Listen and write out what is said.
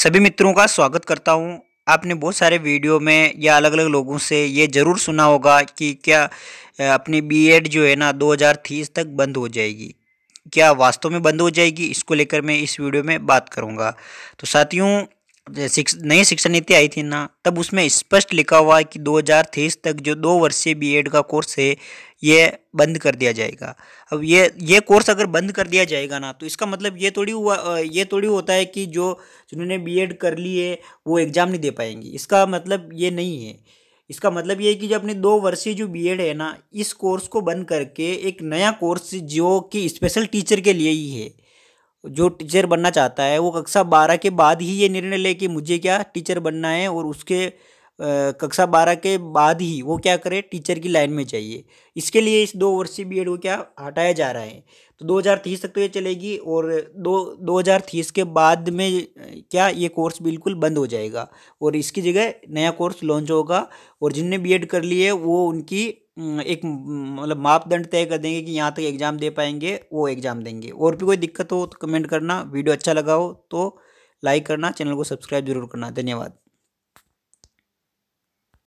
सभी मित्रों का स्वागत करता हूँ आपने बहुत सारे वीडियो में या अलग अलग लोगों से ये ज़रूर सुना होगा कि क्या अपनी बीएड जो है ना 2030 तक बंद हो जाएगी क्या वास्तव में बंद हो जाएगी इसको लेकर मैं इस वीडियो में बात करूँगा तो साथियों शिक्ष नई शिक्षा नीति आई थी ना तब उसमें स्पष्ट लिखा हुआ है कि 2023 तक जो दो वर्षीय बीएड का कोर्स है ये बंद कर दिया जाएगा अब ये ये कोर्स अगर बंद कर दिया जाएगा ना तो इसका मतलब ये थोड़ी हुआ ये थोड़ी होता है कि जो जिन्होंने बीएड कर ली है वो एग्ज़ाम नहीं दे पाएंगी इसका मतलब ये नहीं है इसका मतलब ये है कि जो अपने दो वर्षीय जो बीएड है ना इस कोर्स को बंद करके एक नया कोर्स जो कि स्पेशल टीचर के लिए ही है जो टीचर बनना चाहता है वो कक्षा बारह के बाद ही ये निर्णय ले कि मुझे क्या टीचर बनना है और उसके कक्षा बारह के बाद ही वो क्या करे टीचर की लाइन में चाहिए इसके लिए इस दो वर्षीय बी को क्या हटाया जा रहा है तो 2030 तक तो ये चलेगी और दो 2030 के बाद में क्या ये कोर्स बिल्कुल बंद हो जाएगा और इसकी जगह नया कोर्स लॉन्च होगा और जिनने बीएड कर लिए वो उनकी हम्म, एक मतलब मापदंड तय कर देंगे कि यहाँ तक एग्ज़ाम दे पाएंगे वो एग्ज़ाम देंगे और भी कोई दिक्कत हो तो कमेंट करना वीडियो अच्छा लगा हो तो लाइक करना चैनल को सब्सक्राइब जरूर करना धन्यवाद